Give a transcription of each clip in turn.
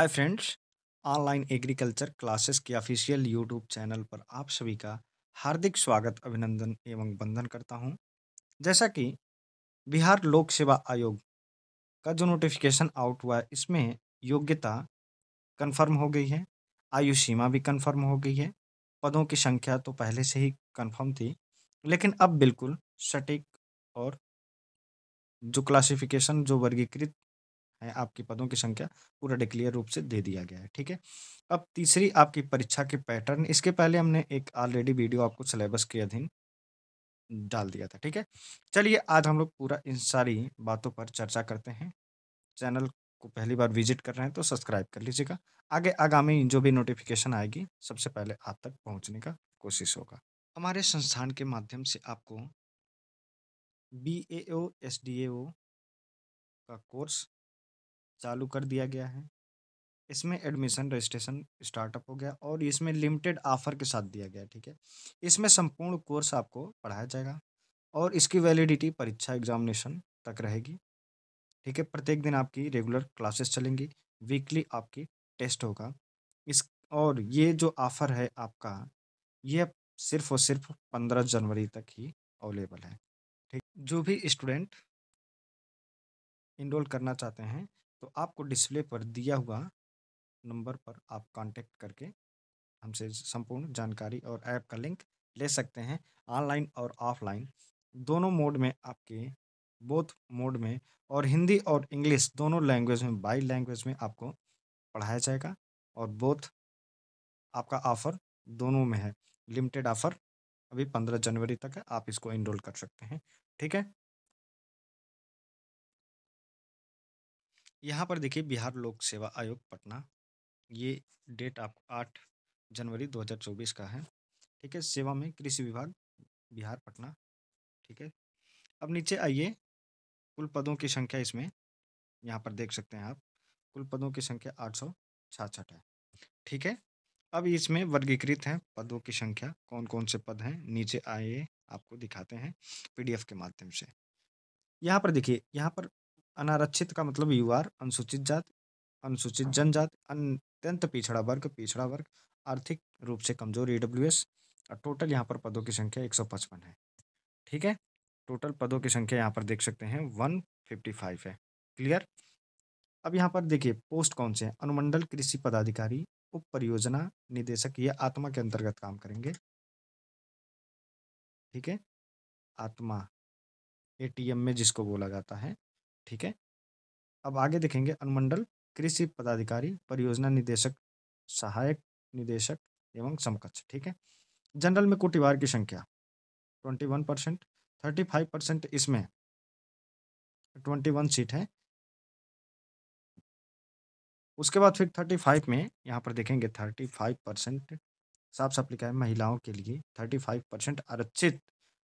हाय friends online agriculture classes के official YouTube channel पर आप सभी का हार्दिक स्वागत अभिनंदन एवं वंदन करता हूं जैसा कि बिहार लोक सेवा आयोग का जो नोटिफिकेशन आउट हुआ है इसमें योग्यता कन्फर्म हो गई है आयु सीमा भी कन्फर्म हो गई है पदों की संख्या तो पहले से ही कन्फर्म थी लेकिन अब बिल्कुल सटीक और जो क्लासिफिकेशन जो वर्गीकृत है आपके पदों की संख्या पूरा डिक्लेयर रूप से दे दिया गया है ठीक है अब तीसरी आपकी परीक्षा के पैटर्न इसके पहले हमने एक ऑलरेडी वीडियो आपको सिलेबस के अधीन डाल दिया था ठीक है चलिए आज हम लोग पूरा इन सारी बातों पर चर्चा करते हैं चैनल को पहली बार विजिट कर रहे हैं तो सब्सक्राइब कर लीजिएगा आगे आगामी जो भी नोटिफिकेशन आएगी सबसे पहले आप तक पहुंचने का कोशिश होगा हमारे संस्थान के माध्यम से आपको B A S D A का कोर्स चालू कर दिया गया है इसमें एडमिशन रजिस्ट्रेशन स्टार्टअप हो गया और इसमें लिमिटेड ऑफर के साथ दिया गया ठीक है इसमें संपूर्ण कोर्स आपको पढ़ाया जाएगा और इसकी वैलिडिटी परीक्षा एग्जामिनेशन तक रहेगी ठीक है प्रत्येक दिन आपकी रेगुलर क्लासेस चलेंगी वीकली आपकी टेस्ट होगा इस और ये जो ऑफ़र है आपका ये सिर्फ और सिर्फ पंद्रह जनवरी तक ही अवेलेबल है ठीक जो भी स्टूडेंट इनरोल करना चाहते हैं तो आपको डिस्प्ले पर दिया हुआ नंबर पर आप कांटेक्ट करके हमसे संपूर्ण जानकारी और ऐप का लिंक ले सकते हैं ऑनलाइन और ऑफलाइन दोनों मोड में आपके बोथ मोड में और हिंदी और इंग्लिश दोनों लैंग्वेज में बाई लैंग्वेज में आपको पढ़ाया जाएगा और बोथ आपका ऑफ़र दोनों में है लिमिटेड ऑफ़र अभी पंद्रह जनवरी तक है आप इसको इनरोल कर सकते हैं ठीक है यहाँ पर देखिए बिहार लोक सेवा आयोग पटना ये डेट आपको आठ जनवरी 2024 का है ठीक है सेवा में कृषि विभाग बिहार पटना ठीक है अब नीचे आइए कुल पदों की संख्या इसमें यहाँ पर देख सकते हैं आप कुल पदों की संख्या आठ सौ छाछठ है ठीक है अब इसमें वर्गीकृत हैं पदों की संख्या कौन कौन से पद हैं नीचे आइए आपको दिखाते हैं पीडीएफ के माध्यम से यहाँ पर देखिए यहाँ पर अनारक्षित का मतलब यू आर अनुसूचित जाति अनुसूचित जनजाति अत्यंत पिछड़ा वर्ग पिछड़ा वर्ग आर्थिक रूप से कमजोर डब्ल्यू एस और टोटल यहाँ पर पदों की संख्या एक सौ पचपन है ठीक है टोटल पदों की संख्या यहाँ पर देख सकते हैं वन फिफ्टी फाइव है क्लियर अब यहाँ पर देखिए पोस्ट कौन से हैं अनुमंडल कृषि पदाधिकारी उप परियोजना निदेशक ये आत्मा के अंतर्गत काम करेंगे ठीक है आत्मा एटीएम में जिसको बोला जाता है ठीक है अब आगे देखेंगे अनुमंडल कृषि पदाधिकारी परियोजना निदेशक सहायक निदेशक एवं समकक्ष ठीक है जनरल में कोटिवार की संख्या twenty one percent thirty five percent इसमें ट्वेंटी वन सीट है उसके बाद फिर थर्टी फाइव में यहाँ पर देखेंगे थर्टी फाइव परसेंट साफ साफ लिखा है महिलाओं के लिए थर्टी फाइव परसेंट आरक्षित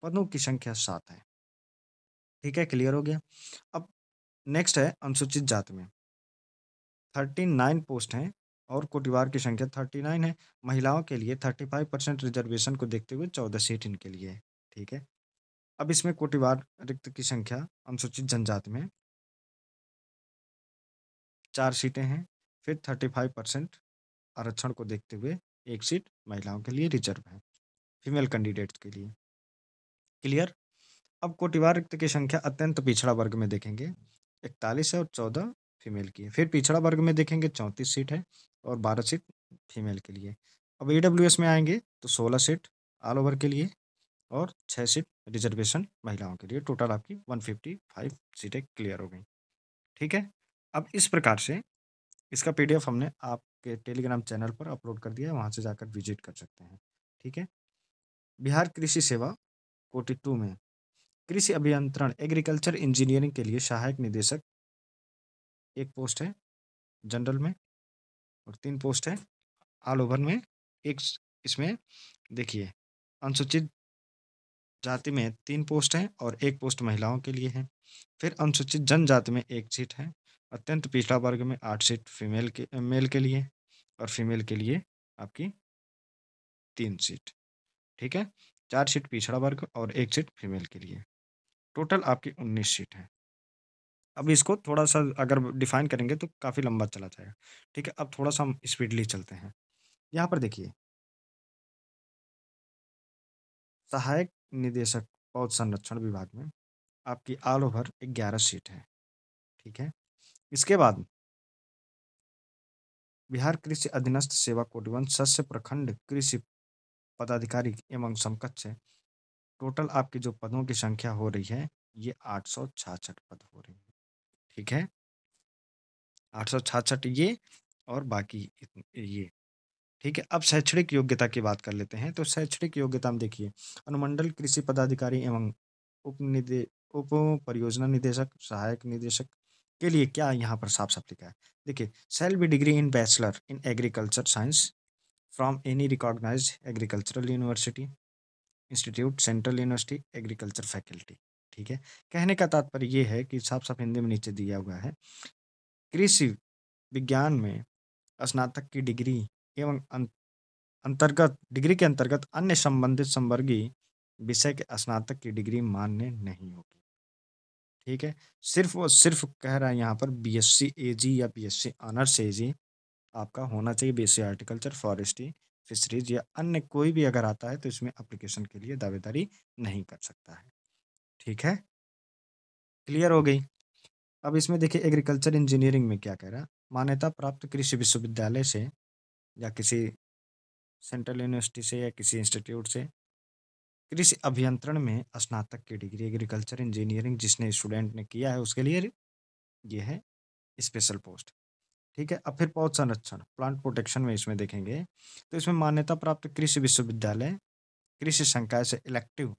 पदों की संख्या सात है ठीक है क्लियर हो गया अब नेक्स्ट है अनुसूचित जाति में थर्टी नाइन पोस्ट हैं और कोटिवार की संख्या थर्टी नाइन है महिलाओं के लिए थर्टी फाइव परसेंट रिजर्वेशन को देखते हुए चौदह सीट इनके लिए ठीक है अब इसमें कोटिवार रिक्त की संख्या अनुसूचित जनजाति में चार सीटें हैं फिर थर्टी फाइव परसेंट आरक्षण को देखते हुए एक सीट महिलाओं के लिए रिजर्व है फीमेल कैंडिडेट्स के लिए क्लियर अब कोटिवार रिक्त की संख्या अत्यंत पिछड़ा वर्ग में देखेंगे इकतालीस है और चौदह फीमेल की है फिर पिछड़ा वर्ग में देखेंगे चौंतीस सीट है और बारह सीट फीमेल के लिए अब ई में आएंगे तो सोलह सीट ऑल ओवर के लिए और छः सीट रिजर्वेशन महिलाओं के लिए टोटल आपकी वन फिफ्टी फाइव सीटें क्लियर हो गई ठीक है अब इस प्रकार से इसका पी हमने आपके टेलीग्राम चैनल पर अपलोड कर दिया है वहाँ से जाकर विजिट कर सकते हैं ठीक है बिहार कृषि सेवा कोटी टू में कृषि अभियंत्रण एग्रीकल्चर इंजीनियरिंग के लिए सहायक निदेशक एक पोस्ट है जनरल में और तीन पोस्ट है ऑल ओवर में एक इसमें देखिए अनुसूचित जाति में तीन पोस्ट हैं और एक पोस्ट महिलाओं के लिए है फिर अनुसूचित जनजाति में एक सीट है अत्यंत पिछड़ा वर्ग में आठ सीट फीमेल के मेल के लिए और फीमेल के लिए आपकी तीन सीट ठीक है चार सीट पिछड़ा वर्ग और एक सीट फीमेल के लिए टोटल आपकी उन्नीस शीट है अब इसको थोड़ा सा अगर डिफाइन करेंगे तो काफ़ी लंबा चला जाएगा ठीक है अब थोड़ा सा हम स्पीडली चलते हैं यहाँ पर देखिए सहायक निदेशक पौध संरक्षण विभाग में आपकी ऑल ओवर ग्यारह सीट है ठीक है इसके बाद बिहार कृषि अधीनस्थ सेवा कोटिवन सस्य प्रखंड कृषि पदाधिकारी एवं समकक्ष टोटल आपके जो पदों की संख्या हो रही है ये आठ सौ पद हो रही है ठीक है आठ ये और बाकी ये ठीक है अब शैक्षणिक योग्यता की बात कर लेते हैं तो शैक्षणिक योग्यता में देखिए अनुमंडल कृषि पदाधिकारी एवं उप निदे उप परियोजना निदेशक सहायक निदेशक के लिए क्या यहाँ पर साफ साफ लिखा है देखिए सेल B degree in bachelor in agriculture science from any recognise agricultural university institute central university agriculture faculty ठीक है कहने का तात्पर्य यह है कि साफ साफ हिंदी में नीचे दिया हुआ है कृषि विज्ञान में स्नातक की डिग्री एवं अं-, अंतर्गत डिग्री के अंतर्गत अन्य संबंधित संवर्गीय विषय के स्नातक की डिग्री मान्य नहीं होगी ठीक है सिर्फ और सिर्फ कह रहा है यहाँ पर बीएससी एजी या बीएससी ऑनर्स ए आपका होना चाहिए बीएससी हॉर्टिकल्चर फॉरेस्ट्री फिशरीज या अन्य कोई भी अगर आता है तो इसमें अप्लीकेशन के लिए दावेदारी नहीं कर सकता है ठीक है क्लियर हो गई अब इसमें देखिए एग्रीकल्चर इंजीनियरिंग में क्या कह रहा है मान्यता प्राप्त कृषि विश्वविद्यालय से या किसी सेंट्रल यूनिवर्सिटी से या किसी इंस्टीट्यूट से कृषि अभियंत्रण में स्नातक की डिग्री एग्रीकल्चर इंजीनियरिंग जिसने स्टूडेंट ने किया है उसके लिए ये है स्पेशल पोस्ट ठीक है अब फिर पौध संरक्षण प्लांट प्रोटेक्शन में इसमें देखेंगे तो इसमें मान्यता प्राप्त कृषि विश्वविद्यालय कृषि संकाय से इलेक्टिव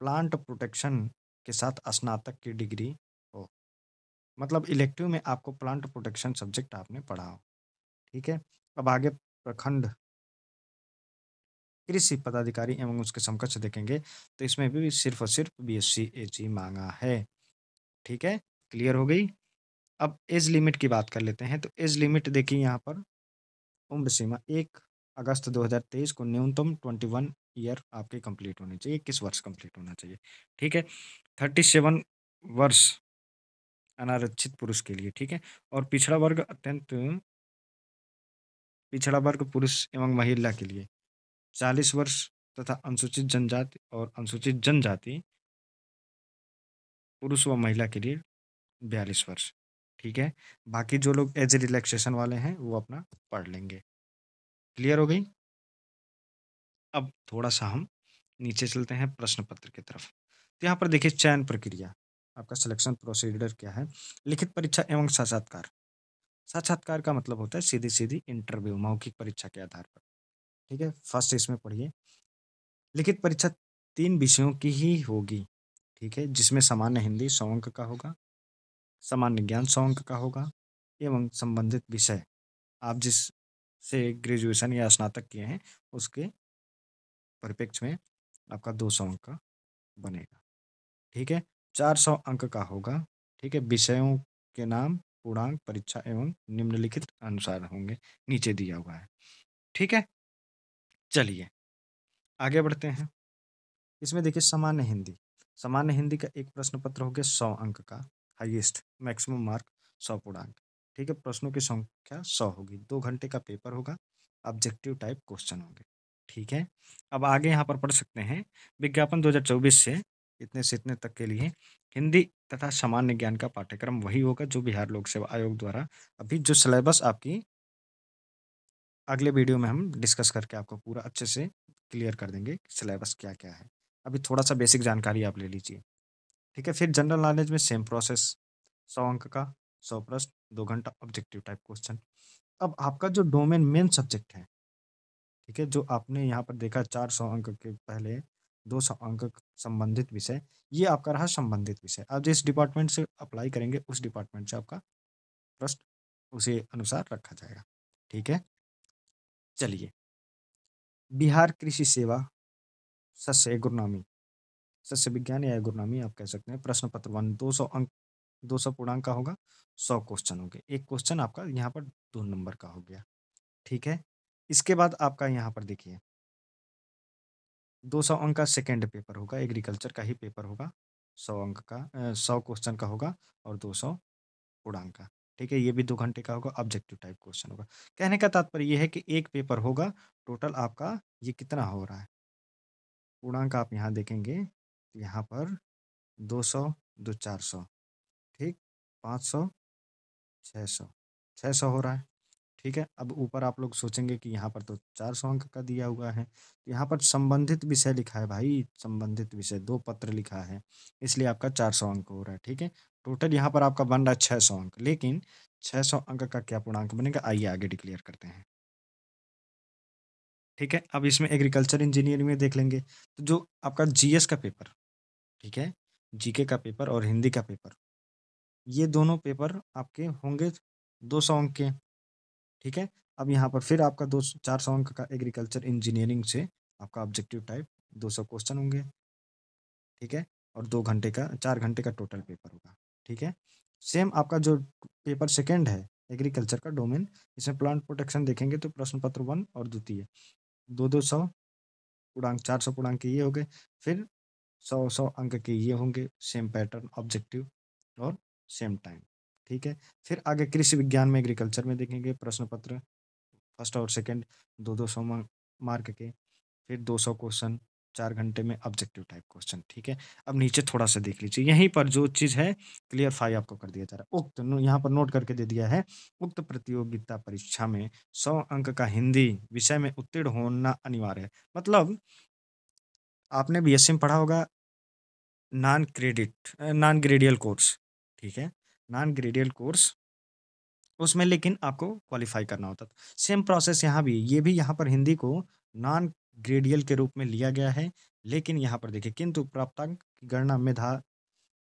प्लांट प्रोटेक्शन के साथ स्नातक की डिग्री हो मतलब इलेक्टिव में आपको प्लांट प्रोटेक्शन सब्जेक्ट आपने पढ़ा हो ठीक है अब आगे प्रखंड कृषि पदाधिकारी एवं उसके समकक्ष देखेंगे तो इसमें भी सिर्फ और सिर्फ बी एस मांगा है ठीक है क्लियर हो गई अब एज लिमिट की बात कर लेते हैं तो एज लिमिट देखिए यहाँ पर उम्र सीमा एक अगस्त 2023 को न्यूनतम 21 ईयर आपके कंप्लीट होने चाहिए किस वर्ष कंप्लीट होना चाहिए ठीक है 37 वर्ष अनारक्षित पुरुष के लिए ठीक है और पिछड़ा वर्ग अत्यंत पिछड़ा वर्ग पुरुष एवं महिला के लिए चालीस वर्ष तथा अनुसूचित जनजाति और अनुसूचित जनजाति पुरुष व महिला के लिए बयालीस वर्ष ठीक है बाकी जो लोग एज रिलैक्सेशन वाले हैं वो अपना पढ़ लेंगे क्लियर हो गई अब थोड़ा सा हम नीचे चलते हैं प्रश्न पत्र की तरफ तो यहाँ पर देखिए चयन प्रक्रिया आपका सिलेक्शन प्रोसीडर क्या है लिखित परीक्षा एवं साक्षात्कार साक्षात्कार का मतलब होता है सीधी सीधी इंटरव्यू मौखिक परीक्षा के आधार पर ठीक है फर्स्ट इसमें पढ़िए लिखित परीक्षा तीन विषयों की ही होगी ठीक है जिसमें सामान्य हिंदी सौंक का होगा सामान्य ज्ञान सौ अंक का होगा एवं संबंधित विषय आप जिस से ग्रेजुएशन या स्नातक किए हैं उसके परिप्रेक्ष्य में आपका दो सौ अंक बनेगा ठीक है चार सौ अंक का होगा ठीक है विषयों के नाम पूर्णांक परीक्षा एवं निम्नलिखित अनुसार होंगे नीचे दिया हुआ है ठीक है चलिए आगे बढ़ते हैं इसमें देखिए सामान्य हिंदी सामान्य हिंदी का एक प्रश्न पत्र हो गया सौ अंक का हाईएस्ट मैक्सिमम मार्क सौ पूर्णांक ठीक है प्रश्नों की संख्या सौ होगी दो घंटे का पेपर होगा ऑब्जेक्टिव टाइप क्वेश्चन होंगे ठीक है अब आगे यहाँ पर पढ़ सकते हैं विज्ञापन 2024 से इतने से इतने तक के लिए हिंदी तथा सामान्य ज्ञान का पाठ्यक्रम वही होगा जो बिहार लोक सेवा आयोग द्वारा अभी जो सिलेबस आपकी अगले वीडियो में हम डिस्कस करके आपको पूरा अच्छे से क्लियर कर देंगे सिलेबस क्या क्या है अभी थोड़ा सा बेसिक जानकारी आप ले लीजिए ठीक है फिर जनरल नॉलेज में सेम प्रोसेस सौ अंक का सौ प्रश्न दो घंटा ऑब्जेक्टिव टाइप क्वेश्चन अब आपका जो डोमेन मेन सब्जेक्ट है ठीक है जो आपने यहाँ पर देखा चार सौ अंक के पहले दो सौ अंक संबंधित विषय ये आपका रहा संबंधित विषय आप जिस डिपार्टमेंट से अप्लाई करेंगे उस डिपार्टमेंट से आपका प्रश्न उसी अनुसार रखा जाएगा ठीक है चलिए बिहार कृषि सेवा सस्य गुरनामी सस्य विज्ञान या गुरनामी आप कह सकते हैं प्रश्न पत्र वन दो सौ अंक दो सौ पूर्णांक का होगा सौ क्वेश्चन होंगे एक क्वेश्चन आपका यहाँ पर दो नंबर का हो गया ठीक है इसके बाद आपका यहाँ पर देखिए दो सौ अंक का सेकेंड पेपर होगा एग्रीकल्चर का ही पेपर होगा सौ अंक का सौ क्वेश्चन का होगा और दो सौ पूर्णांक का ठीक है ये भी दो घंटे का होगा ऑब्जेक्टिव टाइप क्वेश्चन होगा कहने का तात्पर्य यह है कि एक पेपर होगा टोटल आपका ये कितना हो रहा है पूर्णांक आप यहाँ देखेंगे यहाँ पर दो सौ दो चार सौ ठीक पाँच सौ छः सौ छः सौ हो रहा है ठीक है अब ऊपर आप लोग सोचेंगे कि यहाँ पर तो चार सौ अंक का दिया हुआ है तो यहाँ पर संबंधित विषय लिखा है भाई संबंधित विषय दो पत्र लिखा है इसलिए आपका चार सौ अंक हो रहा है ठीक है टोटल यहाँ पर आपका बन रहा है छः सौ अंक लेकिन छः सौ अंक का क्या पूर्णांक बनेगा आइए आगे डिक्लेयर करते हैं ठीक है अब इसमें एग्रीकल्चर इंजीनियरिंग में देख लेंगे तो जो आपका जीएस का पेपर ठीक है जीके का पेपर और हिंदी का पेपर ये दोनों पेपर आपके होंगे दो सौ अंक के ठीक है अब यहाँ पर फिर आपका दो चार सौ अंक का एग्रीकल्चर इंजीनियरिंग से आपका ऑब्जेक्टिव टाइप दो सौ क्वेश्चन होंगे ठीक है और दो घंटे का चार घंटे का टोटल पेपर होगा ठीक है सेम आपका जो पेपर सेकेंड है एग्रीकल्चर का डोमेन इसमें प्लांट प्रोटेक्शन देखेंगे तो प्रश्न पत्र वन और द्वितीय दो दो सौ पूर्णांक चार सौ पूर्णांक ये हो गए फिर सौ सौ अंक के ये होंगे सेम पैटर्न ऑब्जेक्टिव और सेम टाइम ठीक है फिर आगे कृषि विज्ञान में एग्रीकल्चर में देखेंगे प्रश्न पत्र फर्स्ट और सेकंड दो दो सौ मार्क के फिर दो सौ क्वेश्चन चार घंटे में ऑब्जेक्टिव टाइप क्वेश्चन ठीक है अब नीचे थोड़ा सा देख लीजिए यहीं पर जो चीज़ है क्लियरफाई आपको कर दिया जा रहा है उक्त यहाँ पर नोट करके दे दिया है उक्त प्रतियोगिता परीक्षा में सौ अंक का हिंदी विषय में उत्तीर्ण होना अनिवार्य है मतलब आपने बी सी में पढ़ा होगा non credit non gradial course ठीक है नॉन ग्रेडियल कोर्स उसमें लेकिन आपको क्वालिफाई करना होता था सेम प्रोसेस यहाँ भी ये भी यहाँ पर हिंदी को नॉन ग्रेडियल के रूप में लिया गया है लेकिन यहाँ पर देखिए किंतु प्राप्तांक की गणना मेधा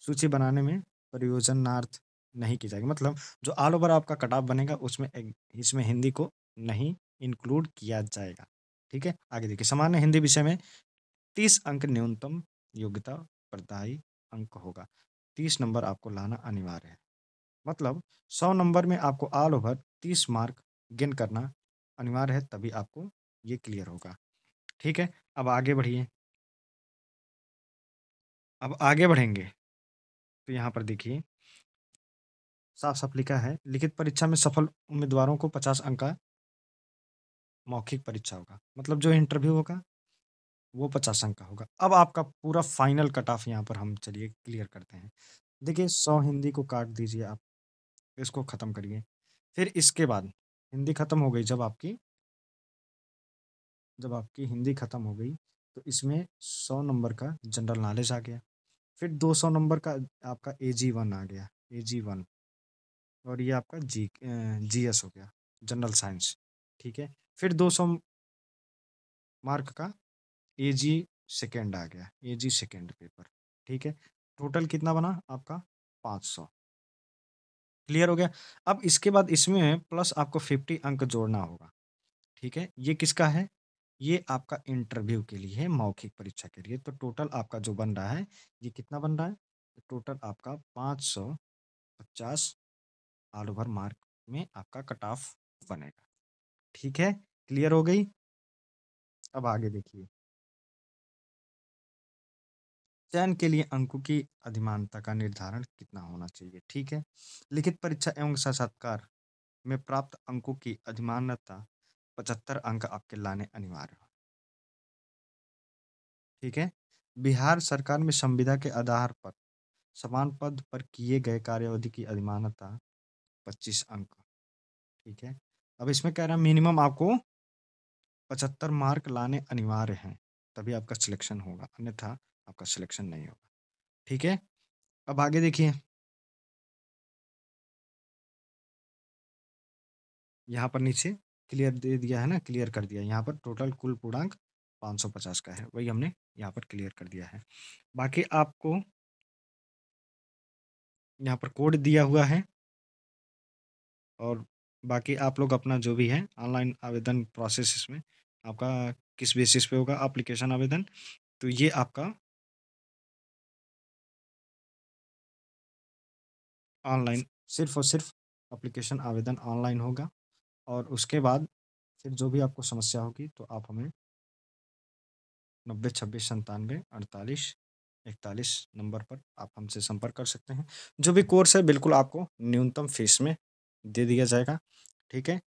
सूची बनाने में प्रयोजनार्थ नहीं की जाएगी मतलब जो ऑल ओवर आपका कट बनेगा उसमें इसमें हिंदी को नहीं इंक्लूड किया जाएगा ठीक है आगे देखिए सामान्य हिंदी विषय में तीस अंक न्यूनतम योग्यता प्रदायी अंक होगा तीस नंबर आपको लाना अनिवार्य है मतलब सौ नंबर में आपको ऑल ओवर तीस मार्क गेन करना अनिवार्य है तभी आपको ये क्लियर होगा ठीक है अब आगे बढ़िए अब आगे बढ़ेंगे तो यहाँ पर देखिए साफ साफ लिखा है लिखित परीक्षा में सफल उम्मीदवारों को पचास अंक का मौखिक परीक्षा होगा मतलब जो इंटरव्यू होगा वो पचास अंक का होगा अब आपका पूरा फाइनल कट ऑफ यहाँ पर हम चलिए क्लियर करते हैं देखिए सौ हिंदी को काट दीजिए आप इसको ख़त्म करिए फिर इसके बाद हिंदी ख़त्म हो गई जब आपकी जब आपकी हिंदी ख़त्म हो गई तो इसमें सौ नंबर का जनरल नॉलेज आ गया फिर दो सौ नंबर का आपका ए जी वन आ गया ए जी वन और ये आपका जी जी एस हो गया जनरल साइंस ठीक है फिर दो सौ मार्क का ए जी सेकेंड आ गया ए जी सेकेंड पेपर ठीक है टोटल कितना बना आपका पाँच सौ क्लियर हो गया अब इसके बाद इसमें प्लस आपको फिफ्टी अंक जोड़ना होगा ठीक है ये किसका है ये आपका इंटरव्यू के लिए है मौखिक परीक्षा के लिए तो टोटल आपका जो बन रहा है ये कितना बन रहा है टोटल आपका पाँच सौ पचास ऑल ओवर मार्क में आपका कट ऑफ बनेगा ठीक है क्लियर हो गई अब आगे देखिए चयन के लिए अंकों की अधिमानता का निर्धारण कितना होना चाहिए ठीक है लिखित परीक्षा एवं साक्षात्कार में प्राप्त अंकों की अधिमानता पचहत्तर अंक आपके लाने अनिवार्य ठीक है बिहार सरकार में संविदा के आधार पर समान पद पर किए गए कार्यावधि की अधिमानता पच्चीस अंक ठीक है अब इसमें कह रहा है मिनिमम आपको पचहत्तर मार्क लाने अनिवार्य हैं तभी आपका सिलेक्शन होगा अन्यथा आपका सिलेक्शन नहीं होगा ठीक है अब आगे देखिए यहाँ पर नीचे क्लियर दे दिया है ना क्लियर कर दिया यहाँ पर टोटल कुल पूर्णांक 550 का है वही हमने यहाँ पर क्लियर कर दिया है बाकी आपको यहाँ पर कोड दिया हुआ है और बाकी आप लोग अपना जो भी है ऑनलाइन आवेदन प्रोसेस इसमें आपका किस बेसिस पे होगा एप्लीकेशन आवेदन तो ये आपका ऑनलाइन सिर्फ और सिर्फ अप्लीकेशन आवेदन ऑनलाइन होगा और उसके बाद फिर जो भी आपको समस्या होगी तो आप हमें नब्बे छब्बीस संतानवे अड़तालीस इकतालीस नंबर पर आप हमसे संपर्क कर सकते हैं जो भी कोर्स है बिल्कुल आपको न्यूनतम फीस में दे दिया जाएगा ठीक है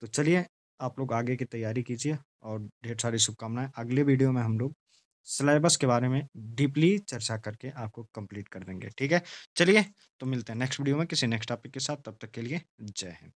तो चलिए आप लोग आगे की तैयारी कीजिए और ढेर सारी शुभकामनाएं अगले वीडियो में हम लोग सिलेबस के बारे में डीपली चर्चा करके आपको कंप्लीट कर देंगे ठीक है चलिए तो मिलते हैं नेक्स्ट वीडियो में किसी नेक्स्ट टॉपिक के साथ तब तक के लिए जय हिंद